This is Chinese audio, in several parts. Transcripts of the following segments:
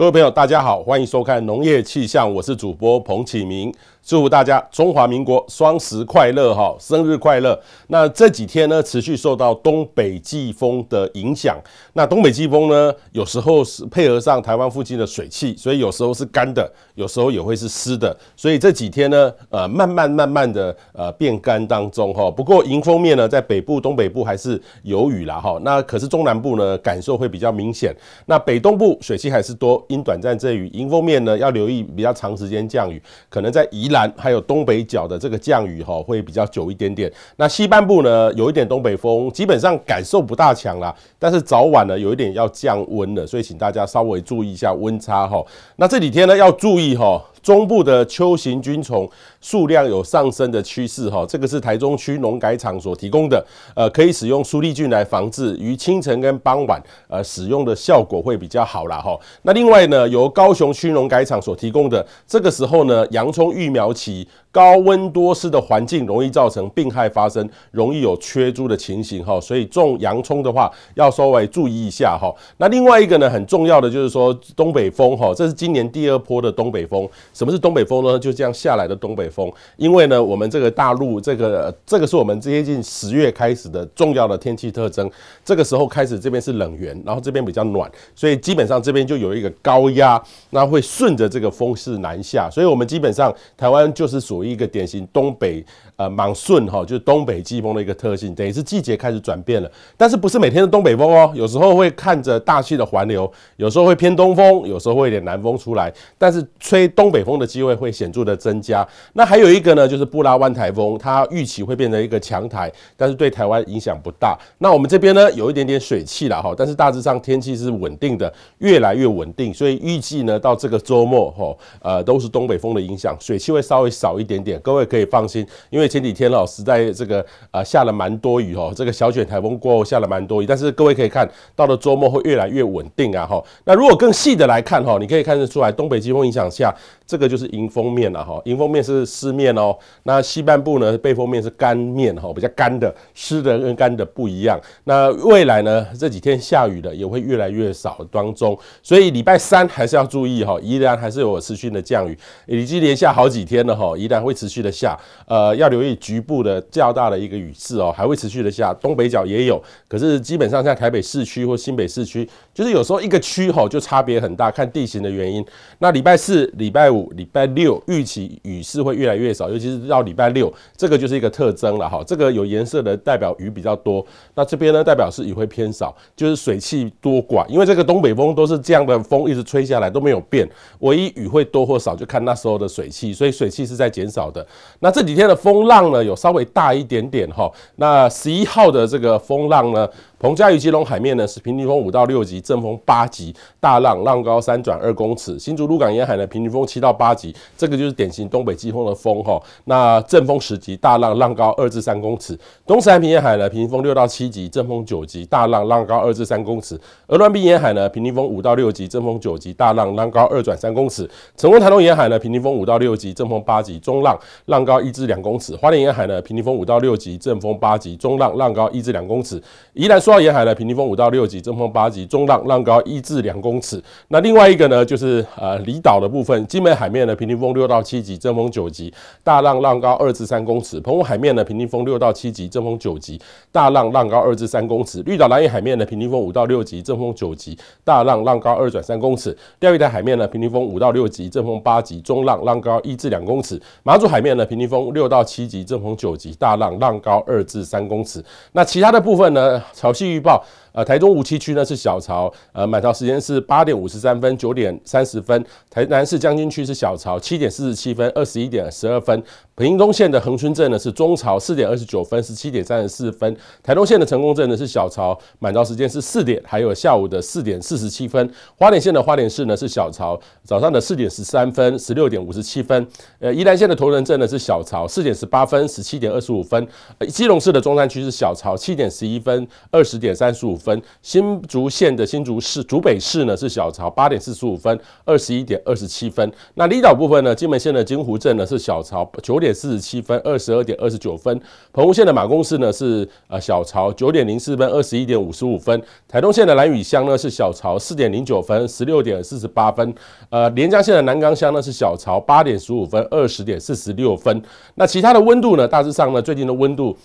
各位朋友，大家好，欢迎收看农业气象，我是主播彭启明，祝福大家中华民国双十快乐哈，生日快乐。那这几天呢，持续受到东北季风的影响，那东北季风呢，有时候是配合上台湾附近的水汽，所以有时候是干的，有时候也会是湿的。所以这几天呢，呃，慢慢慢慢的呃变干当中哈。不过迎风面呢，在北部、东北部还是有雨啦哈。那可是中南部呢，感受会比较明显。那北东部水汽还是多。因短暂阵雨，迎风面呢要留意比较长时间降雨，可能在宜兰还有东北角的这个降雨哈会比较久一点点。那西半部呢有一点东北风，基本上感受不大强啦，但是早晚呢有一点要降温了，所以请大家稍微注意一下温差哈。那这几天呢要注意哈。中部的秋型菌虫数量有上升的趋势，哈，这个是台中区农改场所提供的，呃，可以使用苏力菌来防治，于清晨跟傍晚，呃，使用的效果会比较好啦，哈。那另外呢，由高雄区农改场所提供的，这个时候呢，洋葱育苗期。高温多湿的环境容易造成病害发生，容易有缺株的情形哈，所以种洋葱的话要稍微注意一下哈。那另外一个呢，很重要的就是说东北风哈，这是今年第二波的东北风。什么是东北风呢？就这样下来的东北风。因为呢，我们这个大陆这个这个是我们接近十月开始的重要的天气特征。这个时候开始这边是冷源，然后这边比较暖，所以基本上这边就有一个高压，那会顺着这个风势南下，所以我们基本上台湾就是属。一个典型东北。呃，蛮顺哈，就是东北季风的一个特性，等于是季节开始转变了。但是不是每天的东北风哦，有时候会看着大气的环流，有时候会偏东风，有时候会有点南风出来。但是吹东北风的机会会显著的增加。那还有一个呢，就是布拉湾台风，它预期会变成一个强台，但是对台湾影响不大。那我们这边呢，有一点点水汽了哈，但是大致上天气是稳定的，越来越稳定。所以预计呢，到这个周末哈，呃，都是东北风的影响，水汽会稍微少一点点。各位可以放心，因为。前几天哦，实在这个啊下了蛮多雨哦，这个小卷台风过后下了蛮多雨，但是各位可以看到了，周末会越来越稳定啊哈。那如果更细的来看哈，你可以看得出来，东北季风影响下，这个就是迎风面了哈，迎风面是湿面哦。那西半部呢，背风面是干面哈，比较干的，湿的跟干的不一样。那未来呢，这几天下雨的也会越来越少当中，所以礼拜三还是要注意哈，依然还是有持续的降雨，已经连下好几天了哈，依然会持续的下，呃，要留。所以局部的较大的一个雨势哦，还会持续的下，东北角也有，可是基本上在台北市区或新北市区。就是有时候一个区吼就差别很大，看地形的原因。那礼拜四、礼拜五、礼拜六，预期雨势会越来越少，尤其是到礼拜六，这个就是一个特征了哈。这个有颜色的代表雨比较多，那这边呢代表是雨会偏少，就是水汽多寡。因为这个东北风都是这样的风一直吹下来都没有变，唯一雨会多或少就看那时候的水汽，所以水汽是在减少的。那这几天的风浪呢有稍微大一点点哈。那十一号的这个风浪呢？澎佳屿基隆海面呢是平均风五到六级，阵风八级，大浪浪高三转二公尺。新竹鹿港沿海呢平均风七到八级，这个就是典型东北季风的风哈。那阵风十级，大浪浪高二至三公尺。东山平沿海呢平均风六到七级，阵风九级，大浪浪高二至三公尺。鹅銮鼻沿海呢平均风五到六级，阵风九级，大浪浪高二转三公尺。成功台东沿海呢平均风五到六级，阵风八级，中浪浪高一至两公尺。花莲沿海呢平均风五到六级，阵风八级，中浪浪高一至两公尺。宜兰。到沿海的平均风五到六级，阵风八级，中浪浪高一至两公尺。那另外一个呢，就是呃离岛的部分，金门海面呢平均风六到七级，阵风九级，大浪浪高二至三公尺。澎湖海面呢平均风六到七级，阵风九级，大浪浪高二至三公尺。绿岛蓝屿海面呢平均风五到六级，阵风九级，大浪浪高二转三公尺。钓鱼台海面呢平均风五到六级，阵风八级，中浪浪高一至两公尺。马祖海面呢平均风六到七级，阵风九级，大浪浪高二至三公尺。那其他的部分呢，潮气预报。呃，台中五七区呢是小潮，呃，满潮时间是八点五十三分、九点三十分。台南市将军区是小潮，七点四十七分、二十一点十二分。屏东县的恒春镇呢是中潮，四点二十九分、十七点三十四分。台东县的成功镇呢是小潮，满潮时间是四点，还有下午的四点四十七分。花莲县的花莲市呢是小潮，早上的四点十三分、十六点五十七分。呃，宜兰县的头仁镇呢是小潮，四点十八分、十七点二十五分。呃，基隆市的中山区是小潮，七点十一分、二十点三十五。分新竹县的新竹市、竹北市呢是小潮八点四十五分、二十一点二十七分。那离岛部分呢，金门县的金湖镇呢是小潮九点四十七分、二十二点二十九分。澎湖县的马公市呢是呃小潮九点零四分、二十一点五十五分。台东县的兰屿乡呢是小潮四点零九分、十六点四十八分。呃，连江县的南岗乡呢是小潮八点十五分、二十点四十六分。那其他的温度呢，大致上呢，最近的温度。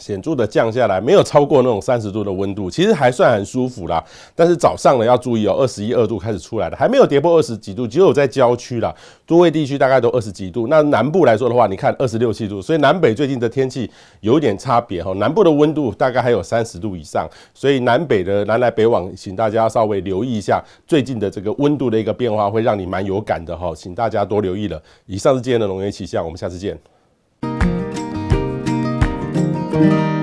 显著的降下来，没有超过那种三十度的温度，其实还算很舒服啦。但是早上呢要注意哦，二十一二度开始出来了，还没有跌破二十几度，只有在郊区啦，多位地区大概都二十几度。那南部来说的话，你看二十六七度，所以南北最近的天气有一点差别哈。南部的温度大概还有三十度以上，所以南北的南来北往，请大家稍微留意一下最近的这个温度的一个变化，会让你蛮有感的哈，请大家多留意了。以上是今天的龙岩气象，我们下次见。thank you